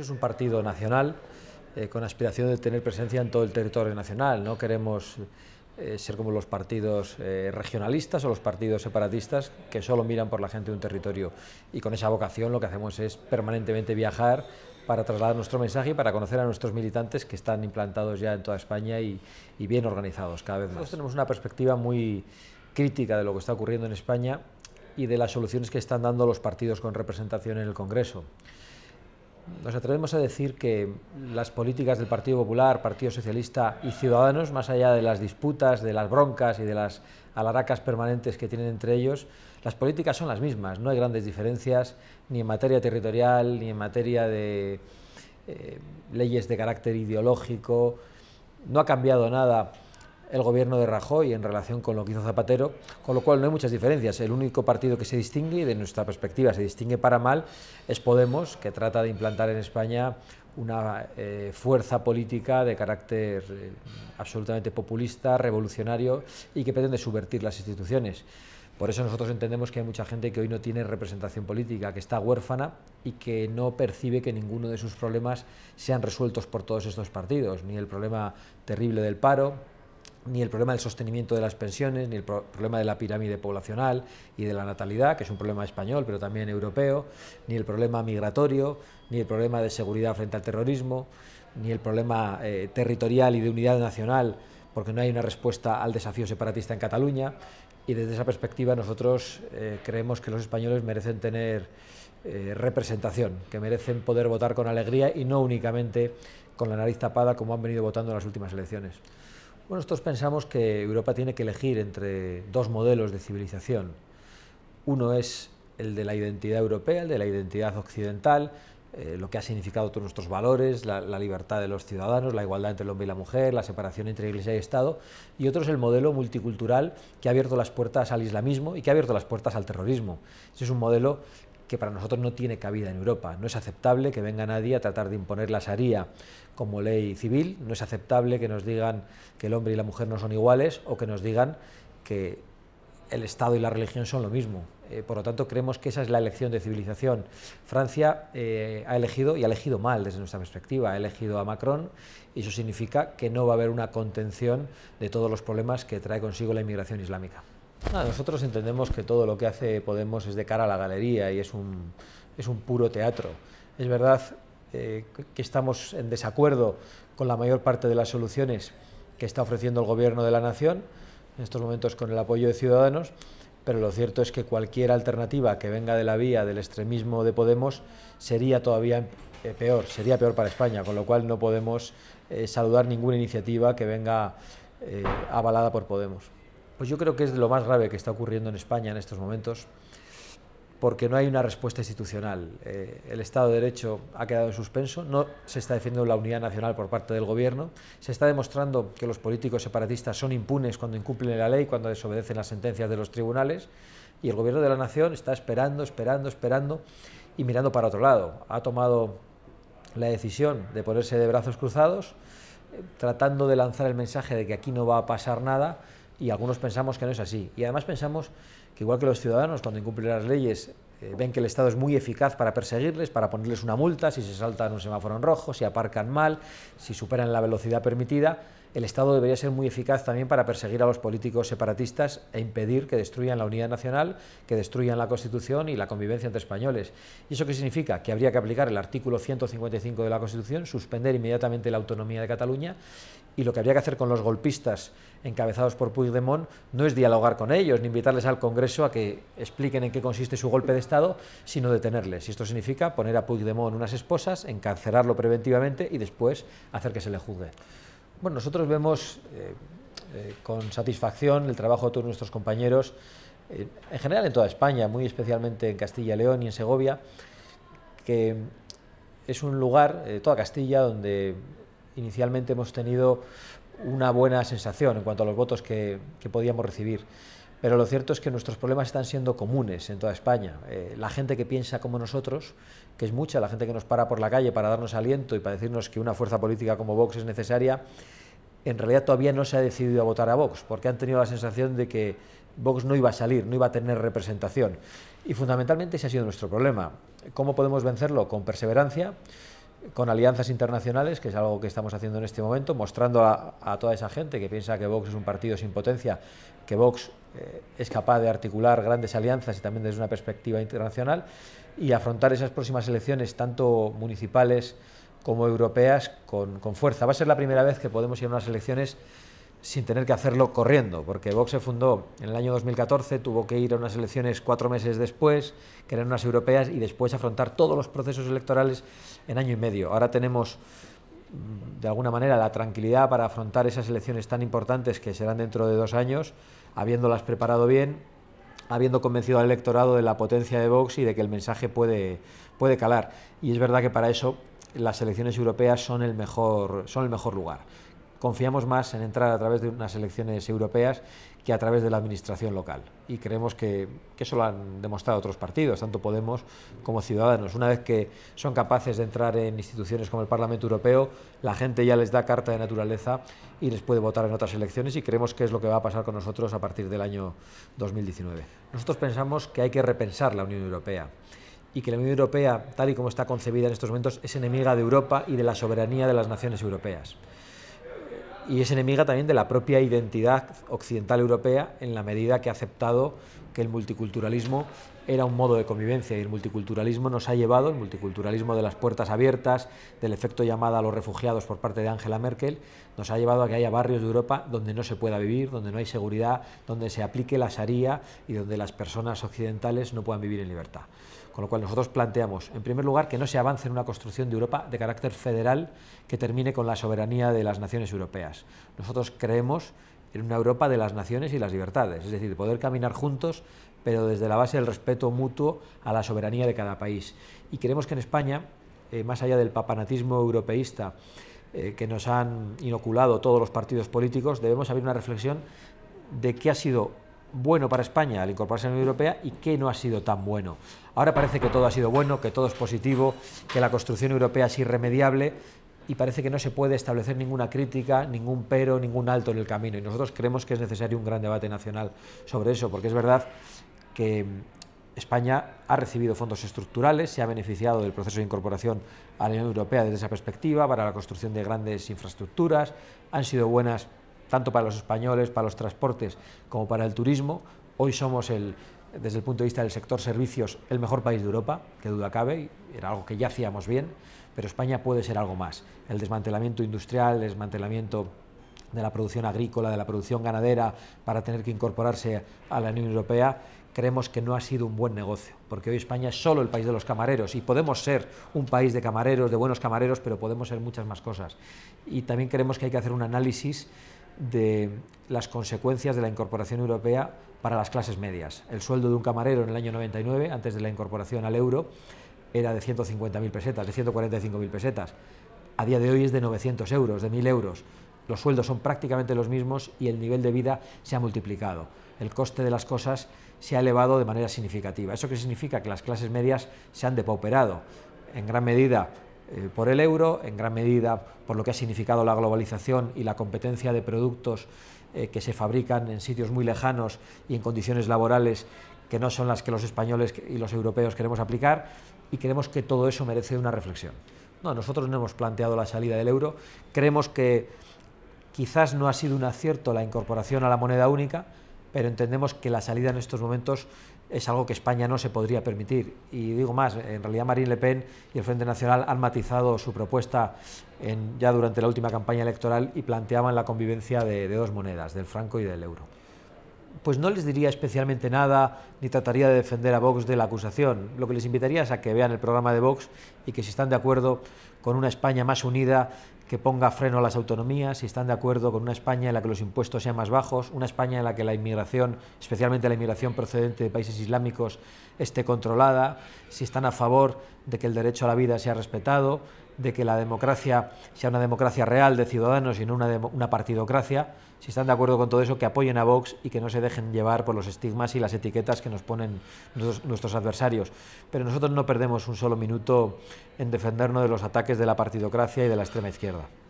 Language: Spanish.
es un partido nacional eh, con aspiración de tener presencia en todo el territorio nacional. No queremos eh, ser como los partidos eh, regionalistas o los partidos separatistas que solo miran por la gente de un territorio. Y con esa vocación lo que hacemos es permanentemente viajar para trasladar nuestro mensaje y para conocer a nuestros militantes que están implantados ya en toda España y, y bien organizados cada vez más. Nosotros tenemos una perspectiva muy crítica de lo que está ocurriendo en España y de las soluciones que están dando los partidos con representación en el Congreso nos atrevemos a decir que las políticas del Partido Popular, Partido Socialista y Ciudadanos, más allá de las disputas, de las broncas y de las alaracas permanentes que tienen entre ellos, las políticas son las mismas, no hay grandes diferencias ni en materia territorial, ni en materia de eh, leyes de carácter ideológico, no ha cambiado nada el gobierno de Rajoy en relación con lo que hizo Zapatero, con lo cual no hay muchas diferencias. El único partido que se distingue, de nuestra perspectiva se distingue para mal, es Podemos, que trata de implantar en España una eh, fuerza política de carácter eh, absolutamente populista, revolucionario y que pretende subvertir las instituciones. Por eso nosotros entendemos que hay mucha gente que hoy no tiene representación política, que está huérfana y que no percibe que ninguno de sus problemas sean resueltos por todos estos partidos, ni el problema terrible del paro, ni el problema del sostenimiento de las pensiones, ni el problema de la pirámide poblacional y de la natalidad, que es un problema español, pero también europeo, ni el problema migratorio, ni el problema de seguridad frente al terrorismo, ni el problema eh, territorial y de unidad nacional, porque no hay una respuesta al desafío separatista en Cataluña. Y desde esa perspectiva nosotros eh, creemos que los españoles merecen tener eh, representación, que merecen poder votar con alegría y no únicamente con la nariz tapada como han venido votando en las últimas elecciones. Bueno, nosotros pensamos que Europa tiene que elegir entre dos modelos de civilización. Uno es el de la identidad europea, el de la identidad occidental, eh, lo que ha significado todos nuestros valores, la, libertad de los ciudadanos, la igualdad entre el hombre y la mujer, la separación entre Iglesia y Estado, y otro es el modelo multicultural que ha abierto las puertas al islamismo y que ha abierto las puertas al terrorismo. Ese es un modelo que para nosotros no tiene cabida en Europa. No es aceptable que venga nadie a tratar de imponer la Sharia como ley civil, no es aceptable que nos digan que el hombre y la mujer no son iguales o que nos digan que el Estado y la religión son lo mismo. Eh, por lo tanto, creemos que esa es la elección de civilización. Francia eh, ha elegido, y ha elegido mal desde nuestra perspectiva, ha elegido a Macron, y eso significa que no va a haber una contención de todos los problemas que trae consigo la inmigración islámica nosotros entendemos que todo lo que hace Podemos es de cara a la galería y es un, es un puro teatro. Es verdad eh, que estamos en desacuerdo con la mayor parte de las soluciones que está ofreciendo el Gobierno de la Nación, en estos momentos con el apoyo de Ciudadanos, pero lo cierto es que cualquier alternativa que venga de la vía del extremismo de Podemos sería todavía eh, peor, sería peor para España, con lo cual no podemos eh, saludar ninguna iniciativa que venga avalada por Podemos. Pues yo creo que es lo más grave que está ocurriendo en España en estos momentos, porque no hay una respuesta institucional. Eh, el Estado de Derecho ha quedado en suspenso, no se está defendiendo la unidad nacional por parte del Gobierno, se está demostrando que los políticos separatistas son impunes cuando incumplen la ley, cuando desobedecen las sentencias de los tribunales, y el Gobierno de la Nación está esperando, esperando, esperando y mirando para otro lado. Ha tomado la decisión de ponerse de brazos cruzados, eh, tratando de lanzar el mensaje de que aquí no va a pasar nada, y algunos pensamos que no es así. Y además pensamos que igual que los ciudadanos, cuando incumplen las leyes, eh, ven que el Estado es muy eficaz para perseguirles, para ponerles una multa, si se saltan un semáforo en rojo, si aparcan mal, si superan la velocidad permitida, el Estado debería ser muy eficaz también para perseguir a los políticos separatistas e impedir que destruyan la unidad nacional, que destruyan la Constitución y la convivencia entre españoles. ¿Y eso qué significa? Que habría que aplicar el artículo 155 de la Constitución, suspender inmediatamente la autonomía de Cataluña y lo que habría que hacer con los golpistas encabezados por Puigdemont no es dialogar con ellos ni invitarles al Congreso a que expliquen en qué consiste su golpe de Estado, sino detenerles. Y esto significa poner a Puigdemont unas esposas, encarcelarlo preventivamente y después hacer que se le juzgue. Bueno, nosotros vemos eh, eh, con satisfacción el trabajo de todos nuestros compañeros, eh, en general en toda España, muy especialmente en Castilla León y en Segovia, que es un lugar, toda Castilla, donde inicialmente hemos tenido una buena sensación en cuanto a los votos que podíamos recibir pero lo cierto es que nuestros problemas están siendo comunes en toda España. Eh, la gente que piensa como nosotros, que es mucha, la gente que nos para por la calle para darnos aliento y para decirnos que una fuerza política como Vox es necesaria, en realidad todavía no se ha decidido a votar a Vox, porque han tenido la sensación de que Vox no iba a salir, no iba a tener representación. Y fundamentalmente ese ha sido nuestro problema. ¿Cómo podemos vencerlo? Con perseverancia con alianzas internacionales, que es algo que estamos haciendo en este momento, mostrando a, toda esa gente que piensa que Vox es un partido sin potencia, que Vox eh, es capaz de articular grandes alianzas y también desde una perspectiva internacional, y afrontar esas próximas elecciones, tanto municipales como europeas, con, con fuerza. Va a ser la primera vez que podemos ir a unas elecciones sin tener que hacerlo corriendo, porque Vox se fundó en el año 2014, tuvo que ir a unas elecciones cuatro meses después, crear unas europeas, y después afrontar todos los procesos electorales en año y medio. Ahora tenemos, mm, de alguna manera, la tranquilidad para afrontar esas elecciones tan importantes que serán dentro de dos años, habiéndolas preparado bien, habiendo convencido al electorado de la potencia de Vox y de que el mensaje puede, puede calar. Y es verdad que para eso las elecciones europeas son el mejor, son el mejor lugar confiamos más en entrar a través de unas elecciones europeas que a través de la administración local. Y creemos que, eso lo han demostrado otros partidos, tanto Podemos como Ciudadanos. Una vez que son capaces de entrar en instituciones como el Parlamento Europeo, la gente ya les da carta de naturaleza y les puede votar en otras elecciones y creemos que es lo que va a pasar con nosotros a partir del año 2019. Nosotros pensamos que hay que repensar la Unión Europea y que la Unión Europea, tal y como está concebida en estos momentos, es enemiga de Europa y de la soberanía de las naciones europeas y es enemiga también de la propia identidad occidental europea en la medida que ha aceptado que el multiculturalismo era un modo de convivencia y el multiculturalismo nos ha llevado, el multiculturalismo de las puertas abiertas, del efecto llamada a los refugiados por parte de Angela Merkel, nos ha llevado a que haya barrios de Europa donde no se pueda vivir, donde no hay seguridad, donde se aplique la sharia y donde las personas occidentales no puedan vivir en libertad. Con lo cual nosotros planteamos, en primer lugar, que no se avance en una construcción de Europa de carácter federal que termine con la soberanía de las naciones europeas. Nosotros creemos en una Europa de las naciones y las libertades, es decir, poder caminar juntos, pero desde la base del respeto mutuo a la soberanía de cada país. Y queremos que en España, eh, más allá del papanatismo europeísta eh, que nos han inoculado todos los partidos políticos, debemos abrir una reflexión de qué ha sido bueno para España al incorporarse a la Unión Europea y qué no ha sido tan bueno. Ahora parece que todo ha sido bueno, que todo es positivo, que la construcción europea es irremediable y parece que no se puede establecer ninguna crítica, ningún pero, ningún alto en el camino. Y nosotros creemos que es necesario un gran debate nacional sobre eso, porque es verdad que España ha recibido fondos estructurales, se ha beneficiado del proceso de incorporación a la Unión Europea desde esa perspectiva, para la construcción de grandes infraestructuras, han sido buenas tanto para los españoles, para los transportes, como para el turismo. Hoy somos el, desde el punto de vista del sector servicios, el mejor país de Europa, que duda cabe, era algo que ya hacíamos bien, pero España puede ser algo más. El desmantelamiento industrial, el desmantelamiento de la producción agrícola, de la producción ganadera, para tener que incorporarse a la Unión Europea, creemos que no ha sido un buen negocio, porque hoy España es solo el país de los camareros y podemos ser un país de camareros, de buenos camareros, pero podemos ser muchas más cosas. Y también creemos que hay que hacer un análisis de las consecuencias de la incorporación europea para las clases medias. El sueldo de un camarero en el año 99, antes de la incorporación al euro, era de 150.000 pesetas, de 145.000 pesetas. A día de hoy es de 900 euros, de 1.000 euros. Los sueldos son prácticamente los mismos y el nivel de vida se ha multiplicado. El coste de las cosas se ha elevado de manera significativa. ¿Eso qué significa? Que las clases medias se han depauperado. En gran medida eh, por el euro, en gran medida por lo que ha significado la globalización y la competencia de productos eh, que se fabrican en sitios muy lejanos y en condiciones laborales que no son las que los españoles y los europeos queremos aplicar y creemos que todo eso merece una reflexión. No, nosotros no hemos planteado la salida del euro, creemos que quizás no ha sido un acierto la incorporación a la moneda única, pero entendemos que la salida en estos momentos es algo que España no se podría permitir. Y digo más, en realidad Marine Le Pen y el Frente Nacional han matizado su propuesta en, ya durante la última campaña electoral y planteaban la convivencia de, de dos monedas, del franco y del euro. Pues no les diría especialmente nada, ni trataría de defender a Vox de la acusación. Lo que les invitaría es a que vean el programa de Vox y que si están de acuerdo con una España más unida que ponga freno a las autonomías, si están de acuerdo con una España en la que los impuestos sean más bajos, una España en la que la inmigración, especialmente la inmigración procedente de países islámicos, esté controlada, si están a favor de que el derecho a la vida sea respetado, de que la democracia sea una democracia real de ciudadanos y no una, una partidocracia si están de acuerdo con todo eso, que apoyen a Vox y que no se dejen llevar por los estigmas y las etiquetas que nos ponen nuestros, adversarios. Pero nosotros no perdemos un solo minuto en defendernos de los ataques de la partidocracia y de la extrema izquierda.